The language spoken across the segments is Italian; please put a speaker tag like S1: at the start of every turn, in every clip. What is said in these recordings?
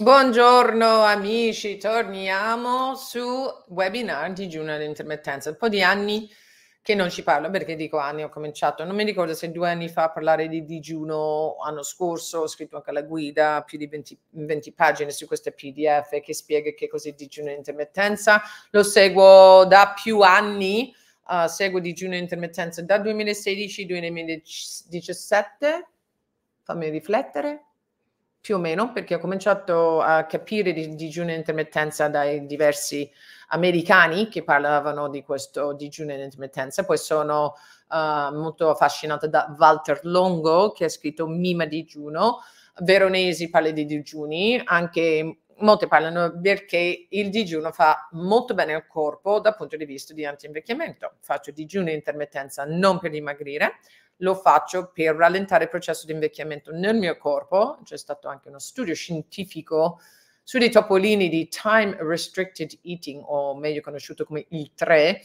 S1: Buongiorno amici, torniamo su webinar digiuno all'intermittenza. Un po' di anni che non ci parlo, perché dico anni, ho cominciato, non mi ricordo se due anni fa a parlare di digiuno, anno scorso ho scritto anche la guida, più di 20, 20 pagine su questo PDF che spiega che cos'è digiuno all'intermittenza. Lo seguo da più anni, uh, seguo digiuno all'intermittenza da 2016-2017, fammi riflettere più o meno, perché ho cominciato a capire di digiuno e intermittenza dai diversi americani che parlavano di questo digiuno e intermittenza. Poi sono uh, molto affascinata da Walter Longo, che ha scritto Mima digiuno. Veronesi parla di digiuni, anche molti parlano perché il digiuno fa molto bene al corpo dal punto di vista di anti-invecchiamento. Faccio digiuno in intermittenza non per dimagrire, lo faccio per rallentare il processo di invecchiamento nel mio corpo. C'è stato anche uno studio scientifico su dei topolini di time restricted eating, o meglio conosciuto come il 3,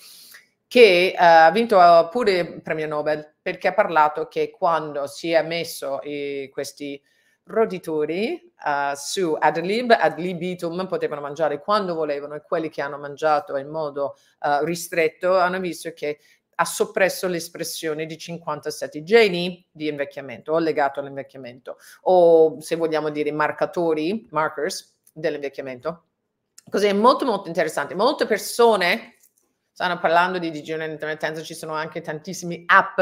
S1: che eh, ha vinto pure il premio Nobel perché ha parlato che quando si è messo eh, questi roditori uh, su Adlib, Adlibitum potevano mangiare quando volevano e quelli che hanno mangiato in modo uh, ristretto hanno visto che ha soppresso l'espressione di 57 geni di invecchiamento o legato all'invecchiamento o se vogliamo dire marcatori, markers dell'invecchiamento. Così è molto molto interessante. Molte persone stanno parlando di digiuno intermittenza, ci sono anche tantissime app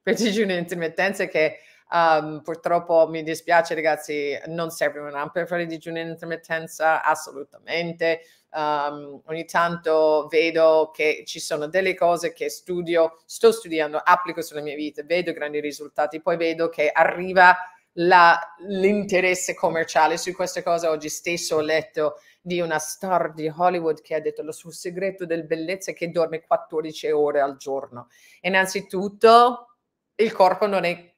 S1: per digiuno intermittenza che Um, purtroppo mi dispiace ragazzi, non serve un'app per fare digiuno in intermittenza, assolutamente. Um, ogni tanto vedo che ci sono delle cose che studio, sto studiando, applico sulla mia vita, vedo grandi risultati, poi vedo che arriva la, l'interesse commerciale su queste cose. Oggi stesso ho letto di una star di Hollywood che ha detto lo suo segreto del bellezza è che dorme 14 ore al giorno. Innanzitutto il corpo non è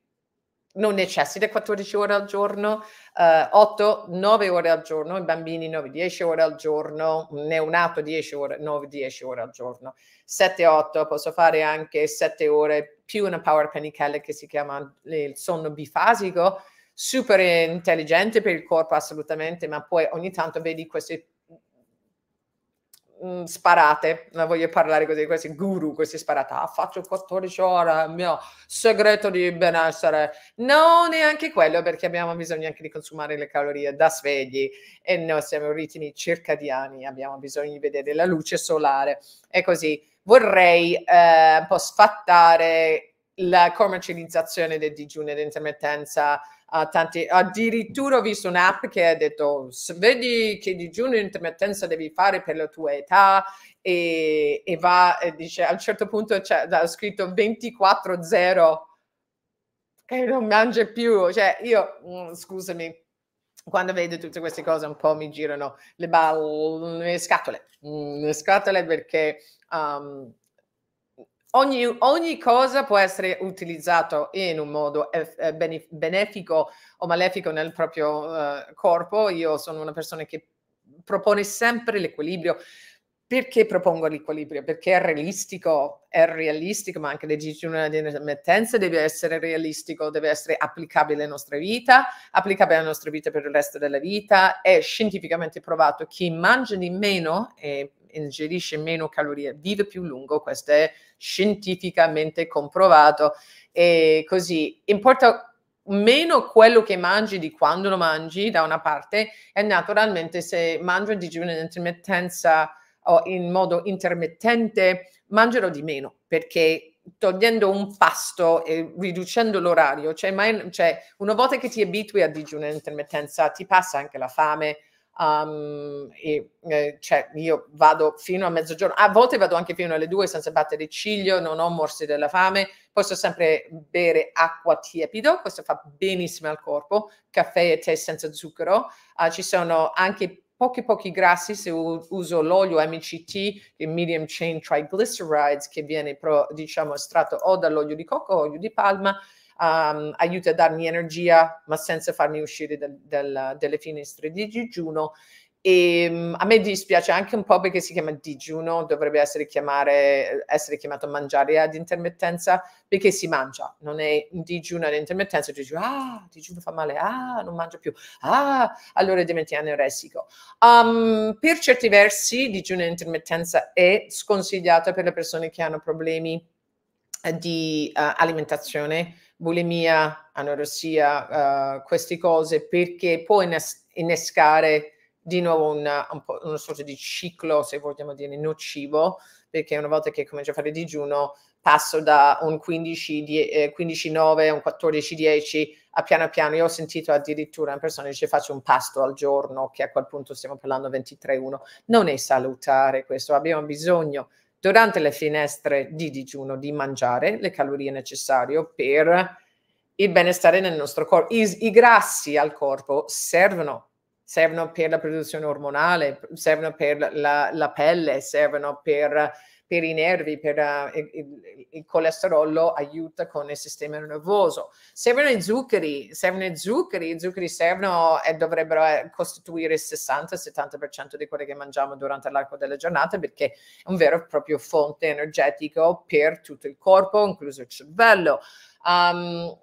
S1: non necessita 14 ore al giorno, eh, 8, 9 ore al giorno, i bambini 9, 10 ore al giorno, neonato 10 ore, 9, 10 ore al giorno, 7, 8, posso fare anche 7 ore più una power panichella che si chiama il sonno bifasico, super intelligente per il corpo assolutamente, ma poi ogni tanto vedi queste mh, mm, sparate, non voglio parlare così, questi guru, questi sparate, ah, faccio 14 ore, il mio segreto di benessere, no, neanche quello, perché abbiamo bisogno anche di consumare le calorie da svegli e noi siamo ritmi circadiani, abbiamo bisogno di vedere la luce solare e così. Vorrei eh, un po' sfattare la commercializzazione del digiuno e dell'intermittenza Uh, tanti, addirittura ho visto un'app che ha detto vedi che digiuno in intermittenza devi fare per la tua età e, e va e dice a un certo punto ha scritto 24-0 e non mangia più cioè io mm, scusami quando vedo tutte queste cose un po' mi girano le, balle, le scatole mm, le scatole perché um, ogni, ogni, cosa può essere utilizzata in un modo eh, eh, benefico o malefico nel proprio uh, corpo. Io sono una persona che propone sempre l'equilibrio. Perché propongo l'equilibrio? Perché è realistico, è realistico, ma anche legittimo di emittenza deve essere realistico, deve essere applicabile alla nostra vita, applicabile alla nostra vita per il resto della vita. È scientificamente provato che chi mangia di meno, e ingerisce meno calorie, vive più lungo, questo è scientificamente comprovato e così importa meno quello che mangi di quando lo mangi da una parte e naturalmente se mangio il digiuno in intermittenza o in modo intermittente mangerò di meno perché togliendo un pasto e riducendo l'orario, cioè, mai, cioè una volta che ti abitui a digiuno in intermittenza ti passa anche la fame, Um, e, eh, cioè, io vado fino a mezzogiorno, a volte vado anche fino alle due senza battere il ciglio, non ho morsi della fame, posso sempre bere acqua tiepido, questo fa benissimo al corpo, caffè e tè senza zucchero, uh, ci sono anche pochi pochi grassi se uso l'olio MCT, il medium chain triglycerides che viene pro, diciamo estratto o dall'olio di cocco o olio di palma, um, aiuti a darmi energia, ma senza farmi uscire dal, dal, dalle finestre di digiuno. E ehm, a me dispiace anche un po' perché si chiama digiuno, dovrebbe essere, chiamare, essere chiamato mangiare ad intermittenza, perché si mangia, non è un digiuno ad intermittenza, dici ah, digiuno fa male, ah, non mangio più, ah, allora diventi anoressico. Um, ehm, per certi versi digiuno ad intermittenza è sconsigliato per le persone che hanno problemi di uh, alimentazione bulimia, anorossia, uh, eh, queste cose, perché può innescare di nuovo una, un una sorta di ciclo, se vogliamo dire, nocivo, perché una volta che comincio a fare digiuno passo da un 15, 15 9 a un 14 10 a piano piano io ho sentito addirittura in persone che faccio un pasto al giorno che a quel punto stiamo parlando 23 1 non è salutare questo abbiamo bisogno durante le finestre di digiuno di mangiare le calorie necessarie per il benestare nel nostro corpo. I, I, grassi al corpo servono, servono per la produzione ormonale, servono per la, la pelle, servono per per i nervi, per uh, il, il, colesterolo, aiuta con il sistema nervoso. Servono i zuccheri, servono i zuccheri, i zuccheri servono e dovrebbero eh, costituire il 60-70% di quello che mangiamo durante l'arco della giornata perché è un vero e proprio fonte energetico per tutto il corpo, incluso il cervello. Um,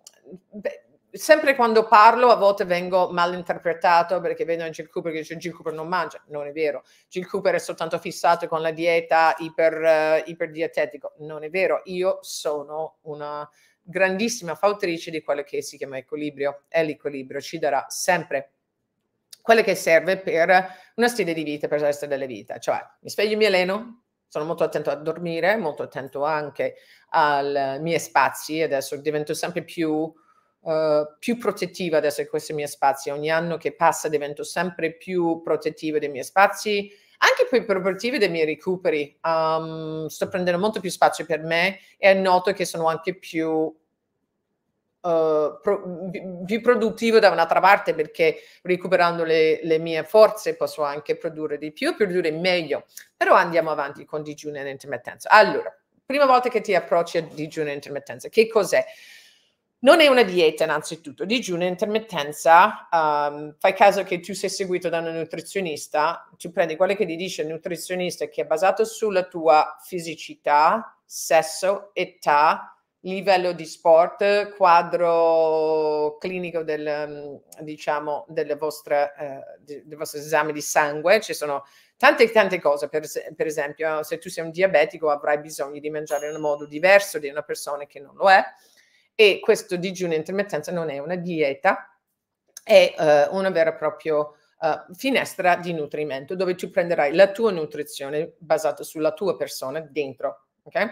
S1: beh, sempre quando parlo a volte vengo malinterpretato perché vedono Gil Cooper che dice Gil Cooper non mangia, non è vero, Gil Cooper è soltanto fissato con la dieta iper, uh, iperdietetico, non è vero, io sono una grandissima fautrice di quello che si chiama equilibrio e l'equilibrio ci darà sempre quello che serve per una stile di vita, per il resto della vita, cioè mi sveglio e mi alleno, sono molto attento a dormire, molto attento anche ai eh, miei spazi, adesso divento sempre più Uh, più protettiva adesso di questi miei spazi. Ogni anno che passa divento sempre più protettiva dei miei spazi, anche più protettiva dei miei recuperi. Um, sto prendendo molto più spazio per me e noto che sono anche più, uh, pro, più produttivo da un'altra parte perché recuperando le, le, mie forze posso anche produrre di più, e produrre meglio. Però andiamo avanti con digiuno e intermittenza. Allora, prima volta che ti approcci a digiuno e intermittenza, che cos'è? Non è una dieta, innanzitutto, digiuno e intermittenza. Um, ehm, fai caso che tu sei seguito da un nutrizionista, tu prendi quello che ti dice il nutrizionista, che è basato sulla tua fisicità, sesso, età, livello di sport, quadro clinico del, diciamo, delle vostre, eh, di, dei vostri esami di sangue. Ci sono tante tante cose, per, per, esempio se tu sei un diabetico avrai bisogno di mangiare in un modo diverso di una persona che non lo è e questo digiuno intermittenza non è una dieta, è uh, una vera e propria uh, eh, finestra di nutrimento dove tu prenderai la tua nutrizione basata sulla tua persona dentro. Okay?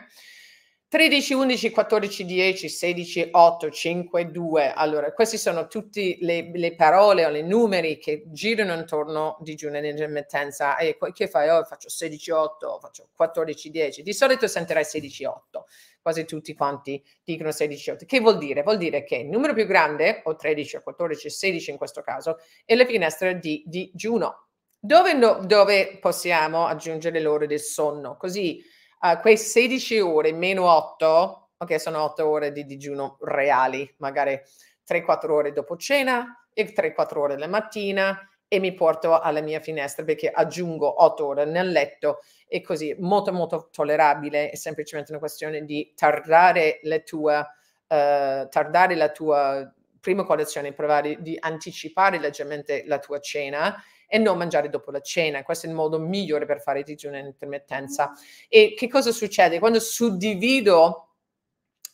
S1: 13, 11, 14, 10, 16, 8, 5, 2. Allora, queste sono tutte le, le, parole o i numeri che girano intorno a digiuno e intermittenza. E che fai? Oh, faccio 16, 8, faccio 14, 10. Di solito sentirai 16, 8. Quasi tutti quanti dicono 16, 8. Che vuol dire? Vuol dire che il numero più grande, o 13, 14, 16 in questo caso, è la finestra di digiuno. Dove, dove possiamo aggiungere l'ora del sonno? Così uh, quei 16 ore meno 8, ok, sono 8 ore di digiuno reali, magari 3-4 ore dopo cena e 3-4 ore la mattina e mi porto alla mia finestra perché aggiungo 8 ore nel letto e così molto molto tollerabile, è semplicemente una questione di tardare la tua, uh, eh, tardare la tua prima colazione, provare di anticipare leggermente la tua cena e non mangiare dopo la cena. Questo è il modo migliore per fare digiuno in intermittenza. Mm. E che cosa succede? Quando suddivido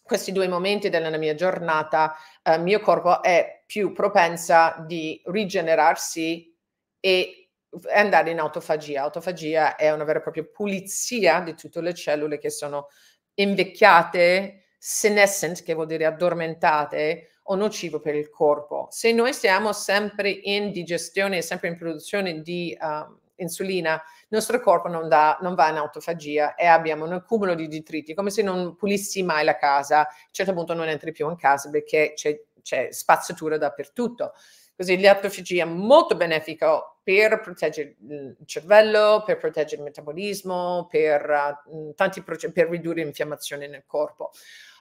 S1: questi due momenti della mia giornata, il eh, mio corpo è più propensa di rigenerarsi e andare in autofagia. Autofagia è una vera e propria pulizia di tutte le cellule che sono invecchiate, senescent, che vuol dire addormentate, o nocivo per il corpo. Se noi siamo sempre in digestione, sempre in produzione di uh, insulina, il nostro corpo non, da, non, va in autofagia e abbiamo un accumulo di detriti, come se non pulissi mai la casa, a un certo punto non entri più in casa perché c'è, c'è spazzatura dappertutto. Così l'autofagia è molto benefica per proteggere il cervello, per proteggere il metabolismo, per, uh, tanti proce- per ridurre l'infiammazione nel corpo.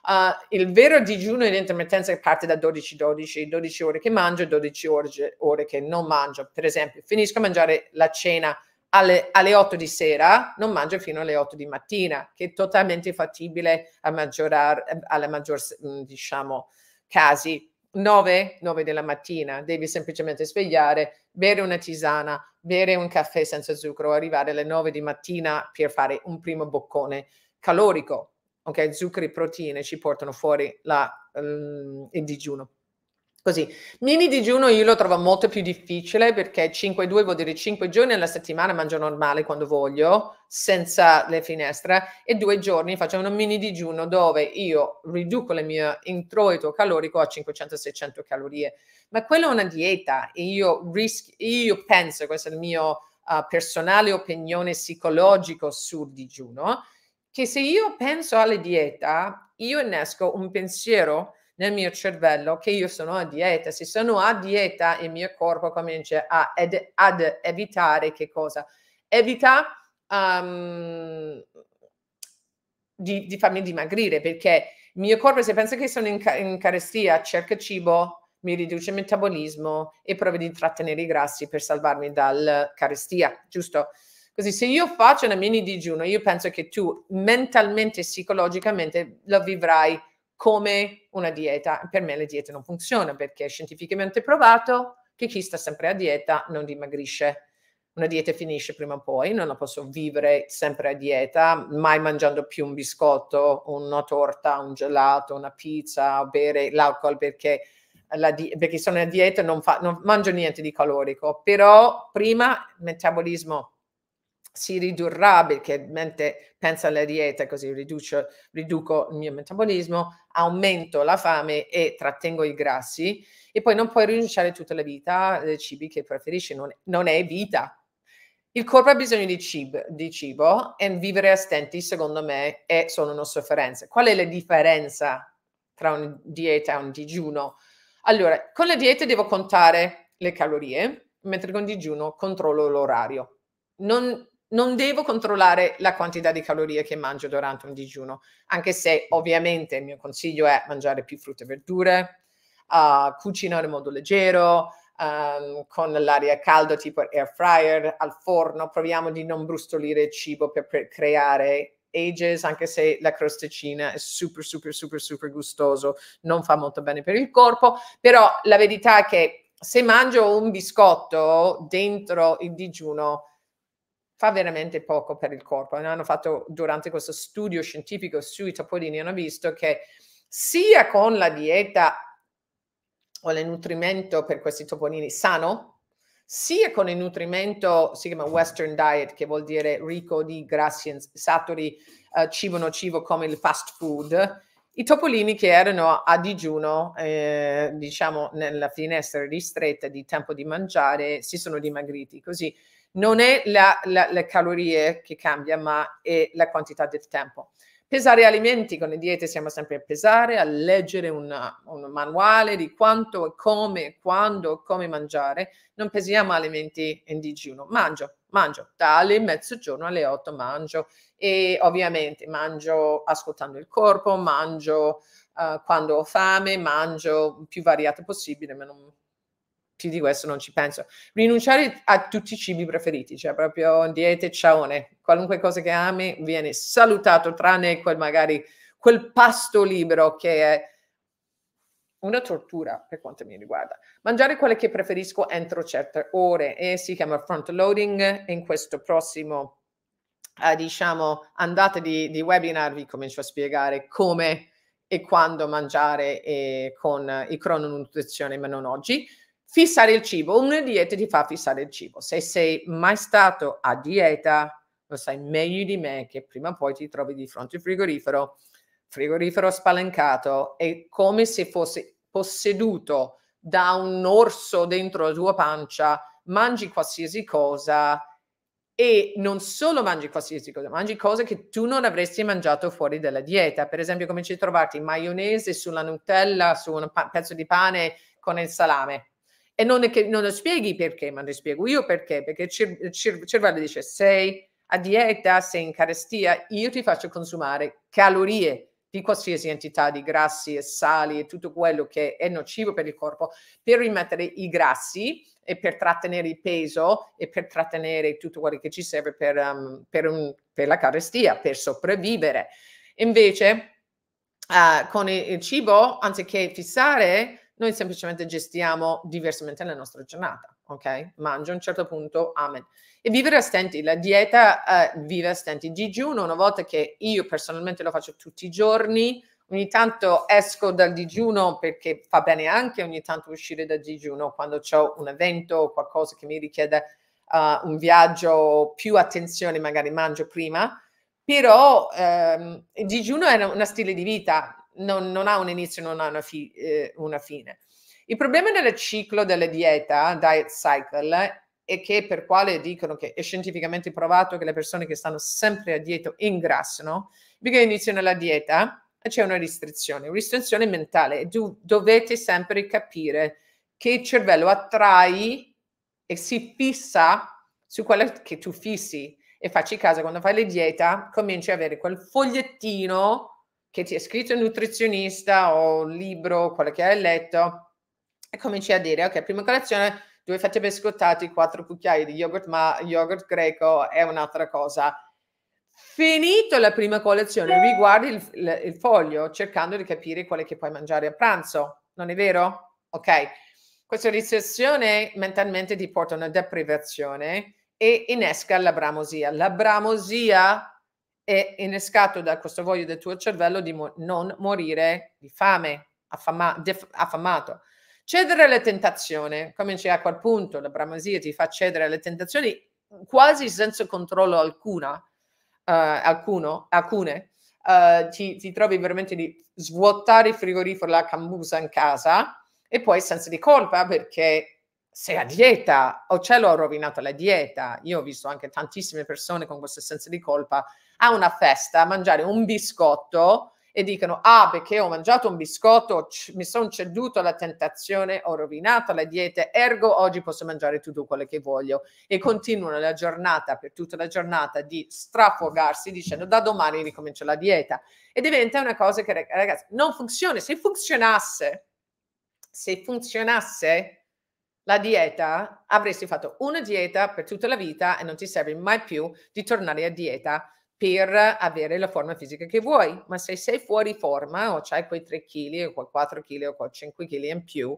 S1: Uh, il vero digiuno in intermittenza parte da 12-12, 12 ore che mangio, 12 ore, ore che non mangio. Per esempio, finisco a mangiare la cena alle, alle, 8 di sera, non mangio fino alle 8 di mattina, che è totalmente fattibile a maggiorar, alla maggior, mm, diciamo, casi. 9, 9 della mattina, devi semplicemente svegliare, bere una tisana, bere un caffè senza zucchero, arrivare alle 9 di mattina per fare un primo boccone calorico ok? Zuccheri, proteine ci portano fuori la, um, il digiuno. Così, mini digiuno io lo trovo molto più difficile perché 5-2 vuol dire 5 giorni alla settimana mangio normale quando voglio, senza le finestre, e due giorni faccio un mini digiuno dove io riduco il mio introito calorico a 500-600 calorie. Ma quella è una dieta e io, rischio, io penso, questa è la mia uh, personale opinione psicologica sul digiuno, che se io penso alla dieta, io innesco un pensiero nel mio cervello che io sono a dieta. Se sono a dieta, il mio corpo comincia a, ad, ad, evitare che cosa? Evita um, di, di, farmi dimagrire perché il mio corpo, se pensa che sono in, in carestia, cerca cibo, mi riduce il metabolismo e prova di trattenere i grassi per salvarmi dal carestia, giusto? Così se io faccio una mini digiuno, io penso che tu mentalmente e psicologicamente la vivrai come una dieta. Per me le diete non funzionano perché è scientificamente provato che chi sta sempre a dieta non dimagrisce. Una dieta finisce prima o poi, non la posso vivere sempre a dieta, mai mangiando più un biscotto, una torta, un gelato, una pizza, bere l'alcol perché Di- perché sono a dieta non, fa- non mangio niente di calorico, però prima metabolismo si ridurrà perché mente pensa alla dieta così riduco, riduco, il mio metabolismo, aumento la fame e trattengo i grassi e poi non puoi rinunciare tutta la vita ai cibi che preferisci, non, non è vita. Il corpo ha bisogno di, cibo, di cibo e vivere a stenti secondo me è solo una sofferenza. Qual è la differenza tra una dieta e un digiuno? Allora, con la dieta devo contare le calorie, mentre con il digiuno controllo l'orario. Non non devo controllare la quantità di calorie che mangio durante un digiuno, anche se ovviamente il mio consiglio è mangiare più frutta e verdure, uh, cucinare in modo leggero, um, con l'aria calda tipo air fryer, al forno, proviamo di non brustolire il cibo per, per creare ages, anche se la crosticina è super, super, super, super gustoso, non fa molto bene per il corpo, però la verità è che se mangio un biscotto dentro il digiuno, fa veramente poco per il corpo. Ne hanno fatto durante questo studio scientifico sui topolini, hanno visto che sia con la dieta o il nutrimento per questi topolini sano, sia con il nutrimento, si chiama Western Diet, che vuol dire ricco di grassi saturi, eh, cibo nocivo come il fast food, i topolini che erano a digiuno, eh, diciamo, nella finestra ristretta di tempo di mangiare, si sono dimagriti. Così non è la, la, le calorie che cambia, ma è la quantità del tempo. Pesare alimenti, con le diete siamo sempre a pesare, a leggere una, un manuale di quanto, come, quando, come mangiare. Non pesiamo alimenti in digiuno, mangio, mangio, dalle mezzogiorno alle 8 mangio e ovviamente mangio ascoltando il corpo, mangio uh, quando ho fame, mangio più variato possibile, ma non, più di questo non ci penso. Rinunciare a tutti i cibi preferiti, cioè proprio diete, ciaone, qualunque cosa che ami viene salutato, tranne quel magari quel pasto libero che è una tortura per quanto mi riguarda. Mangiare quelle che preferisco entro certe ore e si chiama front loading in questo prossimo eh, diciamo andate di, di, webinar vi comincio a spiegare come e quando mangiare eh, con eh, i crononutrizione ma non oggi fissare il cibo, una dieta ti fa fissare il cibo. Se sei mai stato a dieta, lo sai meglio di me che prima o poi ti trovi di fronte al frigorifero, frigorifero spalancato, è come se fosse posseduto da un orso dentro la tua pancia, mangi qualsiasi cosa e non solo mangi qualsiasi cosa, mangi cose che tu non avresti mangiato fuori dalla dieta. Per esempio, cominci a trovarti maionese sulla Nutella, su un pa- pezzo di pane con il salame e non, è che, non lo spieghi perché, ma lo spiego io perché, perché il cervello dice sei a dieta, sei in carestia, io ti faccio consumare calorie di qualsiasi entità di grassi e sali e tutto quello che è nocivo per il corpo per rimettere i grassi e per trattenere il peso e per trattenere tutto quello che ci serve per, um, per, un, per la carestia, per sopravvivere. Invece, uh, con il cibo, anziché fissare noi semplicemente gestiamo diversamente la nostra giornata, ok? Mangio a un certo punto, amen. E vivere a stenti, la dieta eh, vive a stenti. Digiuno, una volta che io personalmente lo faccio tutti i giorni, ogni tanto esco dal digiuno perché fa bene anche ogni tanto uscire dal digiuno quando ho un evento o qualcosa che mi richiede uh, un viaggio, più attenzione magari mangio prima, però ehm, il digiuno è una, una stile di vita, non, non ha un inizio, non ha una, fi, eh, una fine. Il problema del ciclo della dieta, diet cycle, e che per quale dicono che è scientificamente provato che le persone che stanno sempre a dieta ingrassano, perché iniziano la dieta e c'è una restrizione, una ristrizione mentale e dovete sempre capire che il cervello attrae e si fissa su quello che tu fissi e facci caso quando fai la dieta cominci ad avere quel fogliettino che ti ha scritto il nutrizionista o un libro, quello che hai letto, e cominci a dire, ok, prima colazione, due fette biscottati, quattro cucchiai di yogurt, ma yogurt greco è un'altra cosa. Finito la prima colazione, riguardi il, il, il foglio cercando di capire quello che puoi mangiare a pranzo, non è vero? Ok, questa ricezione mentalmente ti porta a una deprivazione e innesca la bramosia. La bramosia è innescato da questo voglio del tuo cervello di mo- non morire di fame, affama- def- affamato. Cedere alle tentazioni, cominci a quel punto, la bramasia ti fa cedere alle tentazioni quasi senza controllo alcuna, uh, alcuno, alcune. Uh, ti, ti, trovi veramente di svuotare il frigorifero, la cambusa in casa e poi senza di colpa perché sei a dieta o ce l'ho rovinata la dieta. Io ho visto anche tantissime persone con questo senso di colpa a una festa a mangiare un biscotto e dicono ah perché ho mangiato un biscotto mi sono ceduto alla tentazione ho rovinato la dieta ergo oggi posso mangiare tutto quello che voglio e continuano la giornata per tutta la giornata di strafogarsi dicendo da domani ricomincio la dieta e diventa una cosa che ragazzi non funziona se funzionasse se funzionasse la dieta avresti fatto una dieta per tutta la vita e non ti serve mai più di tornare a dieta per avere la forma fisica che vuoi, ma se sei fuori forma o c'hai quei 3 kg o quei 4 kg o quei 5 kg in più,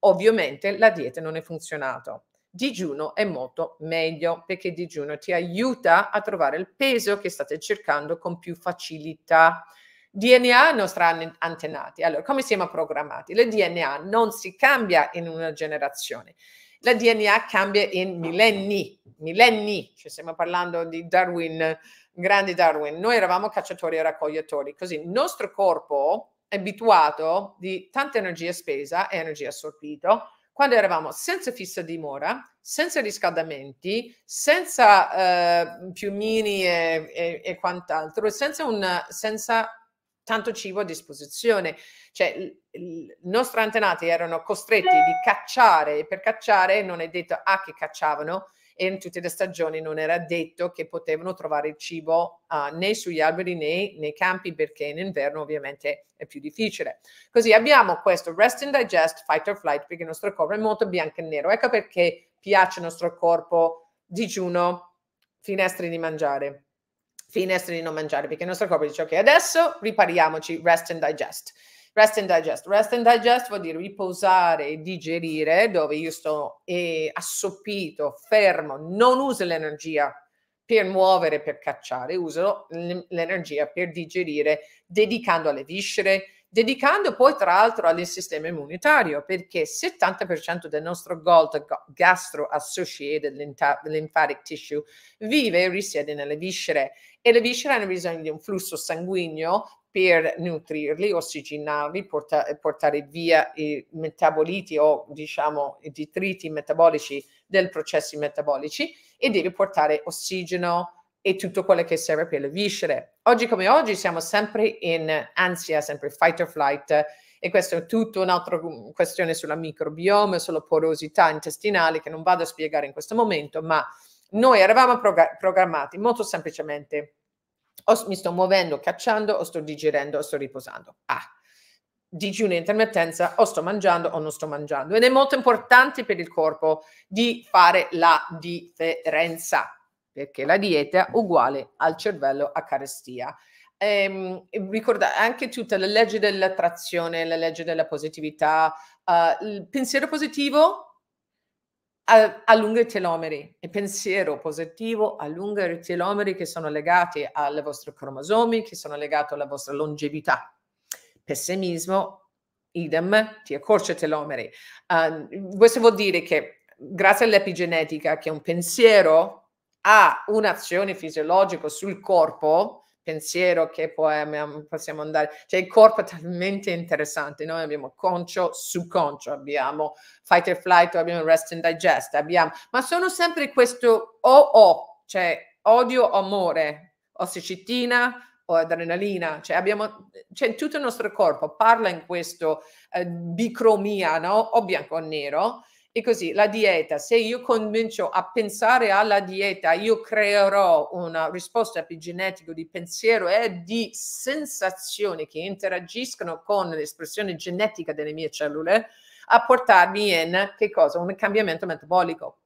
S1: ovviamente la dieta non è funzionata. Digiuno è molto meglio perché digiuno ti aiuta a trovare il peso che state cercando con più facilità. DNA non saranno antenati. Allora, come siamo programmati? Il DNA non si cambia in una generazione. La DNA cambia in millenni, millenni, cioè stiamo parlando di Darwin grande Darwin, noi eravamo cacciatori e raccoglitori, così il nostro corpo è abituato di tanta energia spesa e energia assorbita, quando eravamo senza fissa dimora, senza riscaldamenti, senza uh, piumini e, e, e quant'altro, senza, una, senza tanto cibo a disposizione. Cioè, l, i nostri antenati erano costretti di cacciare, e per cacciare non è detto a ah, che cacciavano, e in tutte le stagioni non era detto che potevano trovare il cibo uh, né sugli alberi né nei campi perché in inverno ovviamente è più difficile. Così abbiamo questo rest and digest, fight or flight perché il nostro corpo è molto bianco e nero. Ecco perché piace il nostro corpo digiuno, finestre di mangiare finestre di non mangiare perché il nostro corpo dice ok adesso ripariamoci rest and digest Rest and digest. Rest and digest vuol dire riposare e digerire, dove io sto eh, assopito, fermo, non uso l'energia per muovere, per cacciare, uso l'energia per digerire, dedicando alle viscere, dedicando poi tra l'altro al sistema immunitario, perché il 70% del nostro GOLD, gastro-associated lymphatic tissue, vive e risiede nelle viscere e le viscere hanno bisogno di un flusso sanguigno per nutrirli, ossigenarli, porta, portare via i metaboliti o diciamo i detriti metabolici del processi metabolici e deve portare ossigeno e tutto quello che serve per le viscere. Oggi come oggi siamo sempre in ansia, sempre fight or flight e questo è tutto un'altra mm, questione sulla microbiome, sulla porosità intestinale che non vado a spiegare in questo momento, ma noi eravamo progra- programmati molto semplicemente o mi sto muovendo, cacciando, o sto digerendo, o sto riposando. Ah, digiuno intermittenza, o sto mangiando o non sto mangiando. Ed è molto importante per il corpo di fare la differenza, perché la dieta è uguale al cervello a carestia. Ehm, ricordate anche tutta la legge dell'attrazione, la legge della positività, uh, il pensiero positivo allunga i telomeri e pensiero positivo allunga i telomeri che sono legati alle vostre cromosomi, che sono legati alla vostra longevità. Pessimismo, idem, ti accorcia i telomeri. Uh, ehm, questo vuol dire che grazie all'epigenetica che un pensiero ha un'azione fisiologica sul corpo, pensiero che poi eh, mm, possiamo andare, cioè il corpo è talmente interessante, noi abbiamo concio, subconcio, abbiamo fight or flight, abbiamo rest and digest, abbiamo, ma sono sempre questo o o, cioè odio, amore, ossicitina, o adrenalina, cioè abbiamo, cioè tutto il nostro corpo parla in questo eh, bicromia, no? O bianco o nero, e così la dieta, se io comincio a pensare alla dieta, io creerò una risposta epigenetica di pensiero e di sensazioni che interagiscono con l'espressione genetica delle mie cellule a portarmi in che cosa? Un cambiamento metabolico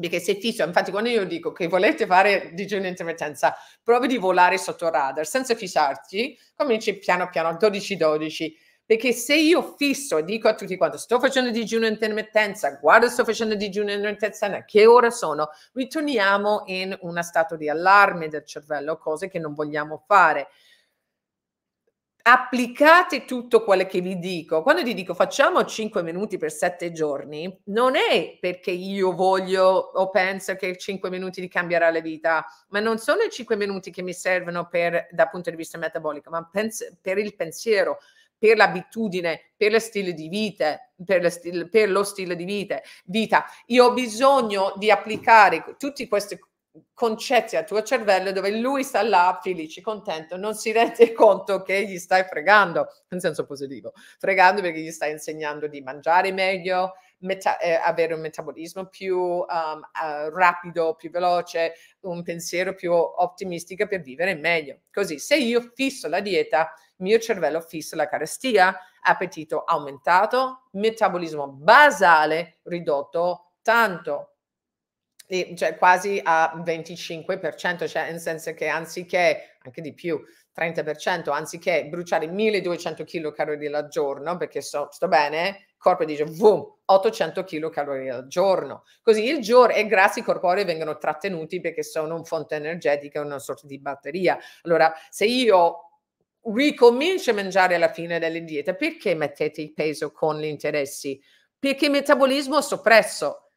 S1: perché se fisso, infatti quando io dico che volete fare digiuno intermittenza, provi di volare sotto radar senza fissarti, cominci piano piano 12-12 perché se io fisso e dico a tutti quanti sto facendo digiuno intermittenza, guarda sto facendo digiuno intermittenza, che ora sono, ritorniamo in uno stato di allarme del cervello, cose che non vogliamo fare applicate tutto quello che vi dico. Quando ti dico facciamo 5 minuti per 7 giorni, non è perché io voglio o penso che 5 minuti ti cambierà la vita, ma non sono i 5 minuti che mi servono per, dal punto di vista metabolico, ma pens- per il pensiero per l'abitudine, per, vita, per, stil- per lo stile di vita, vita. Io ho bisogno di applicare tutti questi concetti al tuo cervello dove lui sta là felice, contento, non si rende conto che gli stai fregando, in senso positivo, fregando perché gli stai insegnando di mangiare meglio, meta- eh, avere un metabolismo più um, uh, rapido, più veloce, un pensiero più ottimistico per vivere meglio. Così, se io fisso la dieta, mio cervello fissa la carestia, appetito aumentato, metabolismo basale ridotto tanto, cioè quasi a 25%, cioè nel senso che anziché, anche di più, 30%, anziché bruciare 1200 kcal al giorno, perché so, sto bene, il corpo dice, boom, 800 kcal al giorno. Così il giorno e i grassi corporei vengono trattenuti perché sono una fonte energetica, una sorta di batteria. Allora, se io ricominci a mangiare alla fine delle diete, perché mettete il peso con gli interessi? Perché il metabolismo è soppresso,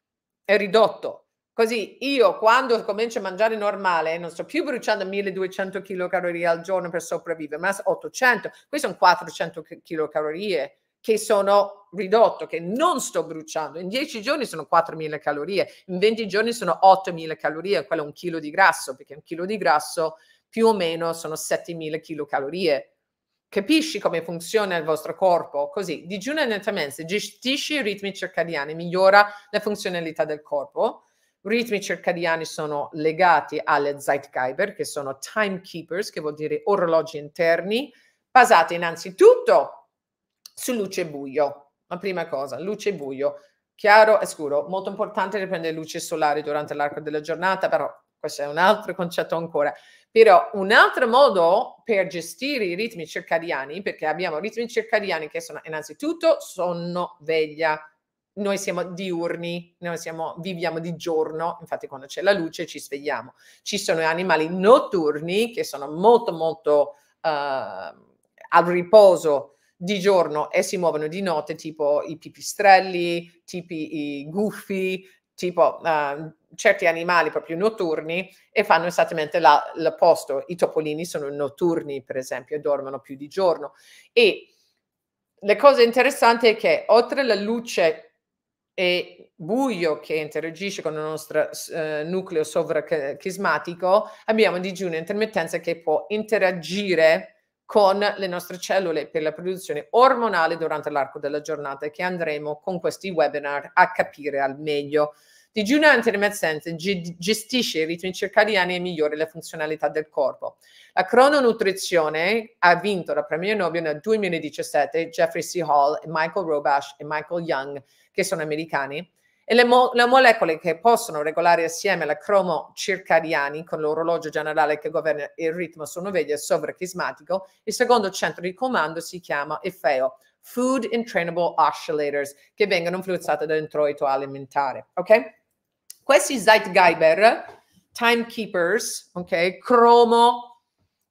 S1: è ridotto. Così io quando comincio a mangiare normale non sto più bruciando 1200 kcal al giorno per sopravvivere, ma 800, qui sono 400 kcal che sono ridotto, che non sto bruciando. In 10 giorni sono 4000 calorie, in 20 giorni sono 8000 calorie, quello è un chilo di grasso, perché un chilo di grasso più o meno sono 7000 kcal. Capisci come funziona il vostro corpo? Così, digiuna lentamente, gestisci i ritmi circadiani, migliora la funzionalità del corpo. I ritmi circadiani sono legati alle Zeitgeber, che sono timekeepers, che vuol dire orologi interni, basati innanzitutto su luce e buio. La prima cosa, luce e buio chiaro e scuro. Molto importante riprendere luce solare durante l'arco della giornata, però questo è un altro concetto ancora. Però un altro modo per gestire i ritmi circadiani, perché abbiamo ritmi circadiani che sono innanzitutto sonno, veglia, noi siamo diurni, noi siamo, viviamo di giorno, infatti quando c'è la luce ci svegliamo. Ci sono animali notturni che sono molto molto uh, al riposo di giorno e si muovono di notte, tipo i pipistrelli, tipi i gufi, tipo uh, certi animali proprio notturni e fanno esattamente la, l'opposto. I topolini sono notturni, per esempio, e dormono più di giorno. E la cosa interessante è che oltre alla luce e buio che interagisce con il nostro eh, nucleo sovrachismatico, abbiamo digiuno intermittenza che può interagire con le nostre cellule per la produzione ormonale durante l'arco della giornata che andremo con questi webinar a capire al meglio. Digiuno intermittente gestisce i ritmi circadiani e migliora le funzionalità del corpo. La crononutrizione ha vinto la premio Nobel nel 2017 Jeffrey C. Hall, Michael Robash e Michael Young, che sono americani e le, mo- le, molecole che possono regolare assieme la cromo circadiani con l'orologio generale che governa il ritmo sonno-veglia sovracchismatico, il secondo centro di comando si chiama EFEO, Food Intrainable Oscillators, che vengono influenzate dall'introito alimentare. Ok? Questi Zeitgeber, timekeepers, ok, cromo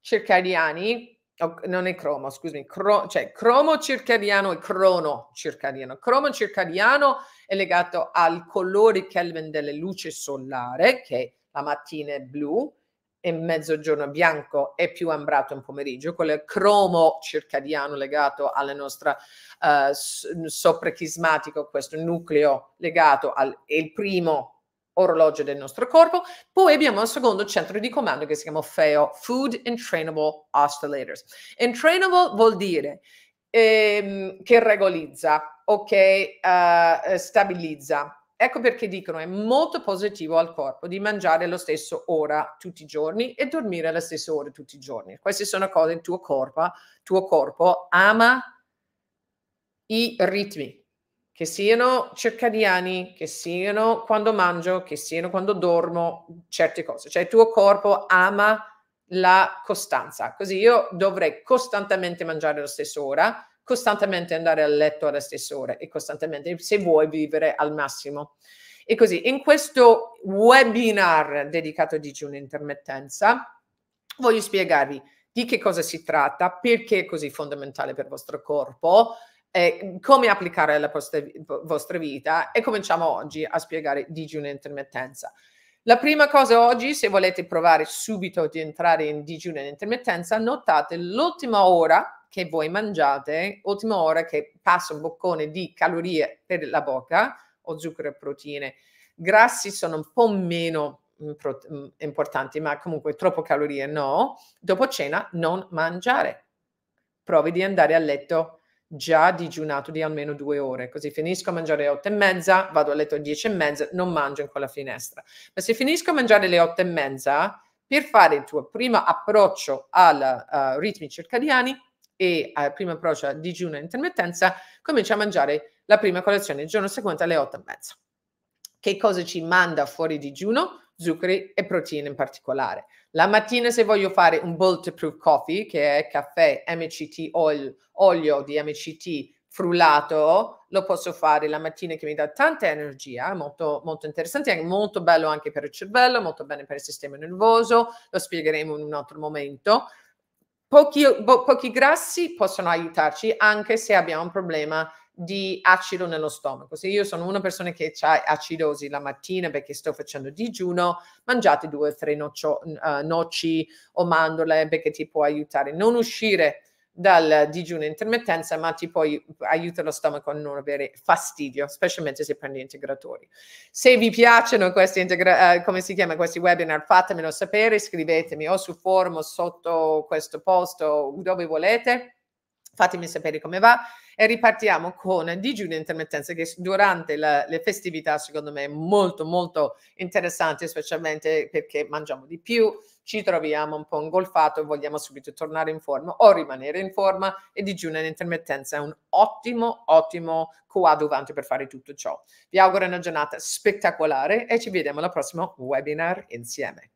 S1: circadiani, oh, non è cromo, scusami, cro, cioè cromo circadiano e crono circadiano. Cromo circadiano è legato al colore Kelvin delle luci solare, che la mattina è blu, e mezzogiorno bianco e più ambrato in pomeriggio, quello è cromo circadiano legato alla nostra uh, eh, soprachismatico, questo nucleo legato al il primo orologio del nostro corpo. Poi abbiamo un secondo centro di comando che si chiama FEO, Food and Trainable Oscillators. trainable vuol dire ehm, che regolizza ok, uh, stabilizza. Ecco perché dicono è molto positivo al corpo di mangiare allo stesso ora tutti i giorni e dormire alla stessa ora tutti i giorni. Queste sono cose che il tuo corpo, tuo corpo ama i ritmi che siano circadiani, che siano quando mangio, che siano quando dormo, certe cose. Cioè il tuo corpo ama la costanza, così io dovrei costantemente mangiare alla stessa ora, costantemente andare a letto alla stessa ora e costantemente se vuoi vivere al massimo. E così in questo webinar dedicato a digiuno intermittenza voglio spiegarvi di che cosa si tratta, perché è così fondamentale per il vostro corpo, eh, come applicare alla vostra vita e cominciamo oggi a spiegare digiuno intermittenza. La prima cosa oggi, se volete provare subito di entrare in digiuno e intermittenza, notate l'ultima ora che voi mangiate, ultima ora che passa un boccone di calorie per la bocca o zucchero e proteine. Grassi sono un po' meno mm, mm, importanti, ma comunque troppe calorie no. Dopo cena non mangiare. Provi di andare a letto già digiunato di almeno due ore, così finisco a mangiare alle otto e mezza, vado a letto alle dieci e mezza, non mangio in quella finestra. Ma se finisco a mangiare alle otto e mezza, per fare il tuo primo approccio al uh, ritmi circadiani e al uh, eh, primo approccio a digiuno e intermittenza, comincia a mangiare la prima colazione il giorno seguente alle otto e mezza. Che cosa ci manda fuori digiuno? zuccheri e proteine in particolare. La mattina se voglio fare un bulletproof coffee, che è caffè MCT oil, olio di MCT frullato, lo posso fare la mattina che mi dà tanta energia, molto, molto interessante, è molto bello anche per il cervello, molto bene per il sistema nervoso, lo spiegheremo in un altro momento. Pochi, po- boh, pochi grassi possono aiutarci anche se abbiamo un problema di di acido nello stomaco. Se io sono una persona che ha acidosi la mattina perché sto facendo digiuno, mangiate due o tre nocio, uh, noci o mandorle perché ti può aiutare. a Non uscire dal digiuno intermittenza, ma ti puoi aiuta lo stomaco a non avere fastidio, specialmente se prendi integratori. Se vi piacciono questi integra- uh, come si chiama questi webinar, fatemelo sapere, scrivetemi o su forum o sotto questo posto o dove volete fatemi sapere come va e ripartiamo con digiuno intermittenza che durante la, le festività secondo me è molto molto interessante specialmente perché mangiamo di più ci troviamo un po' ingolfato e vogliamo subito tornare in forma o rimanere in forma e digiuno intermittenza è un ottimo ottimo coadiuvante per fare tutto ciò vi auguro una giornata spettacolare e ci vediamo al prossimo webinar insieme